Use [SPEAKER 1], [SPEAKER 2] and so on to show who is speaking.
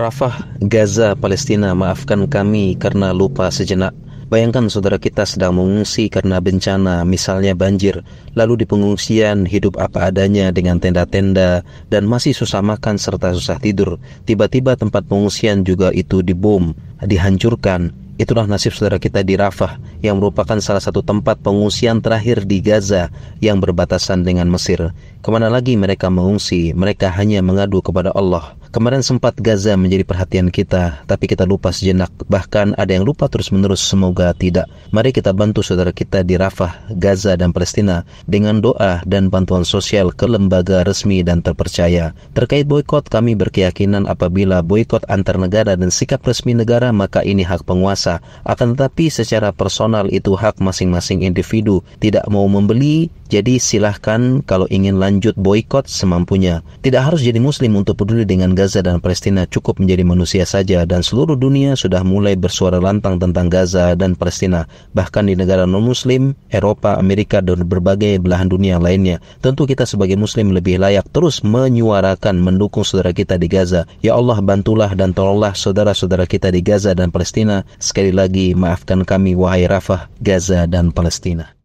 [SPEAKER 1] Rafah, Gaza, Palestina, maafkan kami karena lupa sejenak. Bayangkan saudara kita sedang mengungsi karena bencana, misalnya banjir, lalu di pengungsian hidup apa adanya dengan tenda-tenda dan masih susah makan serta susah tidur. Tiba-tiba tempat pengungsian juga itu dibom, dihancurkan. Itulah nasib saudara kita di Rafah yang merupakan salah satu tempat pengungsian terakhir di Gaza yang berbatasan dengan Mesir. Kemana lagi mereka mengungsi? Mereka hanya mengadu kepada Allah. Kemarin sempat Gaza menjadi perhatian kita, tapi kita lupa sejenak. Bahkan ada yang lupa terus-menerus, semoga tidak. Mari kita bantu saudara kita di Rafah, Gaza, dan Palestina dengan doa dan bantuan sosial ke lembaga resmi dan terpercaya. Terkait boykot, kami berkeyakinan apabila boykot antar negara dan sikap resmi negara, maka ini hak penguasa. Akan tetapi secara personal itu hak masing-masing individu. Tidak mau membeli, jadi silahkan kalau ingin lanjut boykot semampunya. Tidak harus jadi muslim untuk peduli dengan Gaza dan Palestina cukup menjadi manusia saja dan seluruh dunia sudah mulai bersuara lantang tentang Gaza dan Palestina. Bahkan di negara non-muslim, Eropa, Amerika, dan berbagai belahan dunia lainnya. Tentu kita sebagai muslim lebih layak terus menyuarakan mendukung saudara kita di Gaza. Ya Allah bantulah dan tolonglah saudara-saudara kita di Gaza dan Palestina. Sekali lagi maafkan kami wahai Rafah, Gaza dan Palestina.